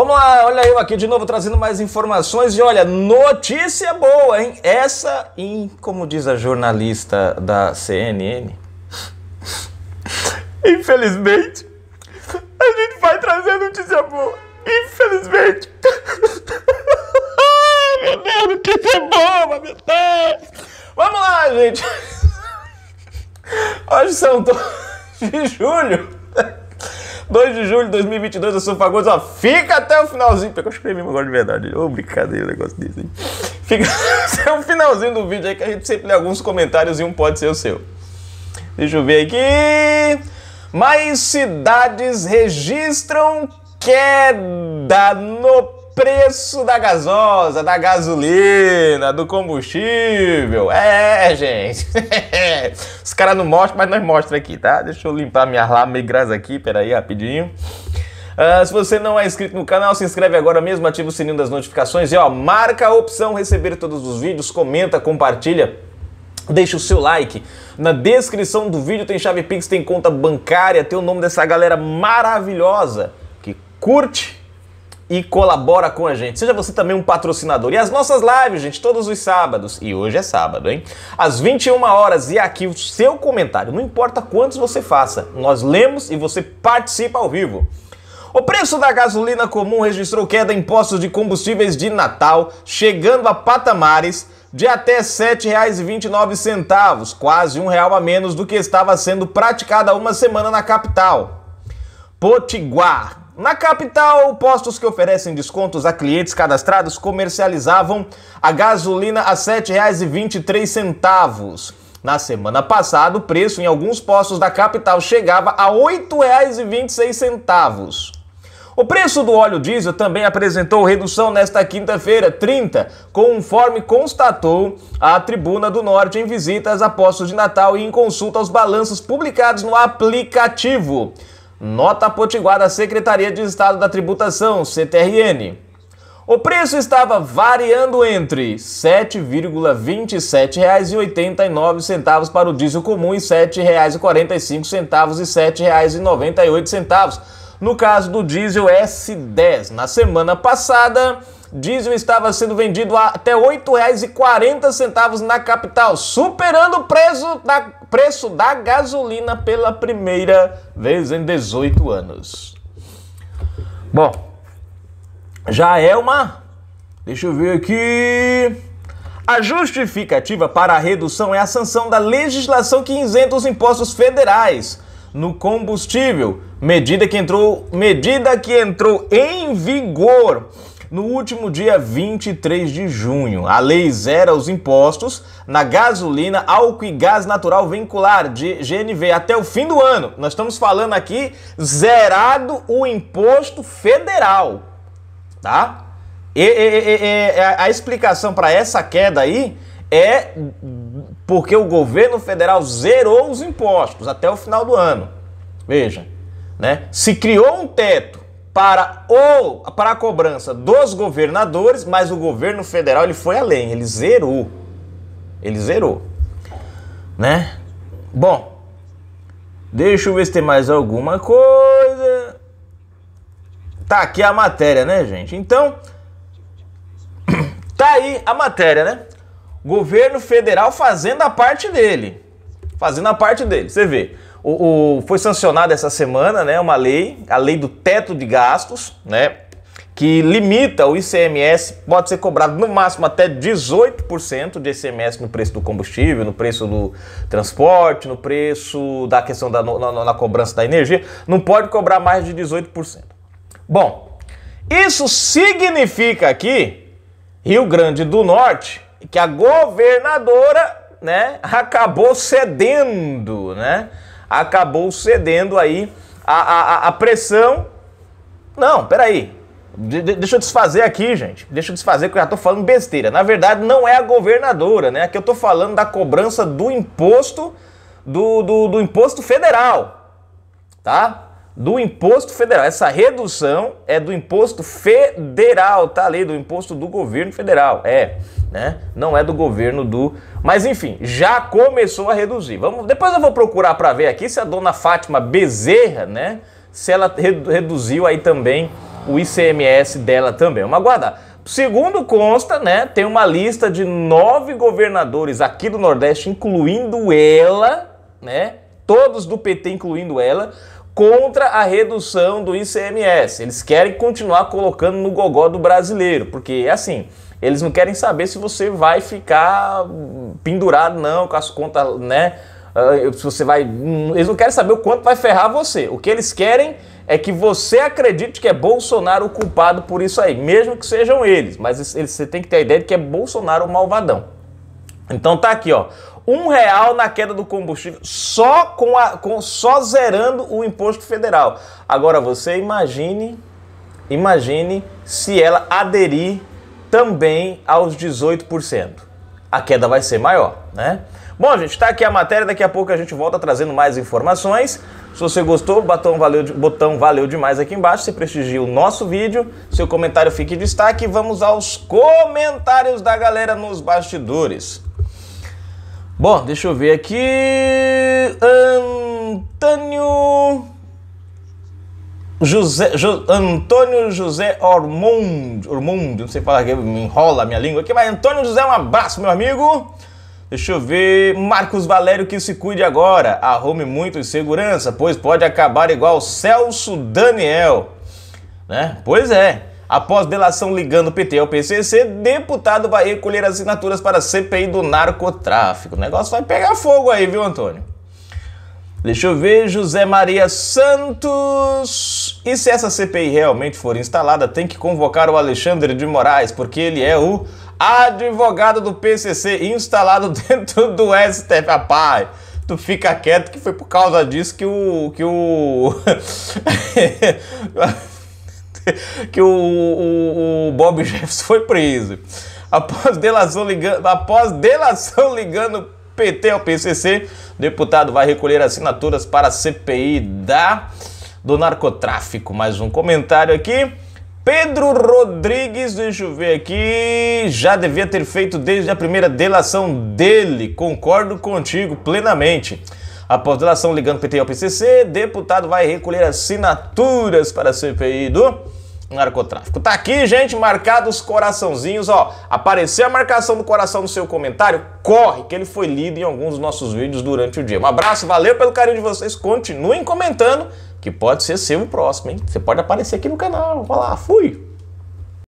Vamos lá, olha eu aqui de novo trazendo mais informações e olha, notícia boa, hein? Essa, em, como diz a jornalista da CNN, infelizmente, a gente vai trazer notícia boa. Infelizmente. meu Deus, notícia boa, meu Deus. Vamos lá, gente. Hoje são de julho 2 de julho de 2022, eu sou o Fagundes, ó, fica até o finalzinho, porque eu mesmo agora de verdade, ô, oh, brincadeira, um negócio desse, hein? Fica até o finalzinho do vídeo aí, que a gente sempre lê alguns comentários e um pode ser o seu. Deixa eu ver aqui... Mais cidades registram queda no preço da gasosa, da gasolina, do combustível. É, é, é gente. Os caras não mostram, mas nós mostra aqui, tá? Deixa eu limpar minha lama aqui, peraí, rapidinho. Uh, se você não é inscrito no canal, se inscreve agora mesmo, ativa o sininho das notificações e ó, marca a opção receber todos os vídeos, comenta, compartilha, deixa o seu like. Na descrição do vídeo tem chave Pix, tem conta bancária, tem o nome dessa galera maravilhosa que curte e colabora com a gente. Seja você também um patrocinador. E as nossas lives, gente, todos os sábados. E hoje é sábado, hein? Às 21 horas e aqui o seu comentário. Não importa quantos você faça, nós lemos e você participa ao vivo. O preço da gasolina comum registrou queda em postos de combustíveis de Natal, chegando a patamares de até R$ 7,29, quase um real a menos do que estava sendo praticada há uma semana na capital. Potiguar, na capital, postos que oferecem descontos a clientes cadastrados comercializavam a gasolina a R$ 7,23. Na semana passada, o preço em alguns postos da capital chegava a R$ 8,26. O preço do óleo diesel também apresentou redução nesta quinta-feira, 30, conforme constatou a Tribuna do Norte em visitas a postos de Natal e em consulta aos balanços publicados no aplicativo. Nota Potiguar da Secretaria de Estado da Tributação, CTRN. O preço estava variando entre R$ 7,27,89 para o diesel comum e R$ 7,45 e R$ 7,98. No caso do diesel S10, na semana passada, diesel estava sendo vendido a até R$ 8,40 na capital, superando o preço da, preço da gasolina pela primeira vez em 18 anos. Bom, já é uma. Deixa eu ver aqui. A justificativa para a redução é a sanção da legislação que isenta os impostos federais no combustível, medida que entrou, medida que entrou em vigor no último dia 23 de junho. A lei zera os impostos na gasolina, álcool e gás natural vincular de GNV até o fim do ano. Nós estamos falando aqui zerado o imposto federal, tá? E, e, e, a explicação para essa queda aí é porque o governo federal zerou os impostos até o final do ano. Veja, né? Se criou um teto para, o, para a cobrança dos governadores, mas o governo federal ele foi além, ele zerou. Ele zerou. Né? Bom, deixa eu ver se tem mais alguma coisa. Tá aqui a matéria, né, gente? Então, tá aí a matéria, né? Governo federal fazendo a parte dele. Fazendo a parte dele. Você vê o, o, foi sancionada essa semana né, uma lei, a lei do teto de gastos, né, que limita o ICMS, pode ser cobrado no máximo até 18% de ICMS no preço do combustível, no preço do transporte, no preço da questão da na, na cobrança da energia, não pode cobrar mais de 18%. Bom, isso significa aqui, Rio Grande do Norte, que a governadora né, acabou cedendo, né? acabou cedendo aí a, a, a pressão. Não, peraí. De, de, deixa eu desfazer aqui, gente. Deixa eu desfazer que eu já tô falando besteira. Na verdade, não é a governadora, né? Aqui eu tô falando da cobrança do imposto, do, do, do imposto federal, tá? Do imposto federal. Essa redução é do imposto federal, tá ali, do imposto do governo federal. É, né? Não é do governo do mas enfim, já começou a reduzir. Vamos, depois eu vou procurar para ver aqui se a dona Fátima Bezerra, né, se ela reduziu aí também o ICMS dela também. Vamos aguardar. Segundo consta, né, tem uma lista de nove governadores aqui do Nordeste, incluindo ela, né, todos do PT, incluindo ela, contra a redução do ICMS. Eles querem continuar colocando no gogó do brasileiro, porque assim, eles não querem saber se você vai ficar pendurado, não, com as contas, né? Ah, se você vai. Hum, eles não querem saber o quanto vai ferrar você. O que eles querem é que você acredite que é Bolsonaro o culpado por isso aí, mesmo que sejam eles. Mas você tem que ter a ideia de que é Bolsonaro o malvadão. Então tá aqui, ó. Um real na queda do combustível só com, a, com só zerando o imposto federal. Agora você imagine, imagine se ela aderir também aos 18%. A queda vai ser maior, né? Bom, gente, está aqui a matéria, daqui a pouco a gente volta trazendo mais informações. Se você gostou, botão valeu, botão valeu demais aqui embaixo, você prestigia o nosso vídeo, seu comentário fique em destaque. Vamos aos comentários da galera nos bastidores. Bom, deixa eu ver aqui. Antônio José, jo, Antônio José Ormond, Ormond, não sei falar, me enrola a minha língua aqui, mas Antônio José, um abraço, meu amigo. Deixa eu ver, Marcos Valério, que se cuide agora. Arrume muito em segurança, pois pode acabar igual Celso Daniel. Né? Pois é. Após delação ligando PT ao PCC, deputado vai recolher assinaturas para CPI do narcotráfico. O negócio vai pegar fogo aí, viu, Antônio? Deixa eu ver, José Maria Santos. E se essa CPI realmente for instalada, tem que convocar o Alexandre de Moraes, porque ele é o advogado do PCC instalado dentro do STF. Rapaz, tu fica quieto que foi por causa disso que o. que o. que o, o, o Bob Jefferson foi preso. Após delação ligando, após delação ligando PT ao é PCC, o deputado vai recolher assinaturas para a CPI da do narcotráfico. Mais um comentário aqui. Pedro Rodrigues, deixa eu ver aqui, já devia ter feito desde a primeira delação dele. Concordo contigo plenamente. Após delação ligando PT ao PCC, deputado vai recolher assinaturas para a CPI do narcotráfico. Tá aqui, gente, marcados coraçãozinhos, ó. Apareceu a marcação do coração no seu comentário, corre, que ele foi lido em alguns dos nossos vídeos durante o dia. Um abraço, valeu pelo carinho de vocês, continuem comentando, que pode ser seu o próximo, hein? Você pode aparecer aqui no canal. Vai lá, fui!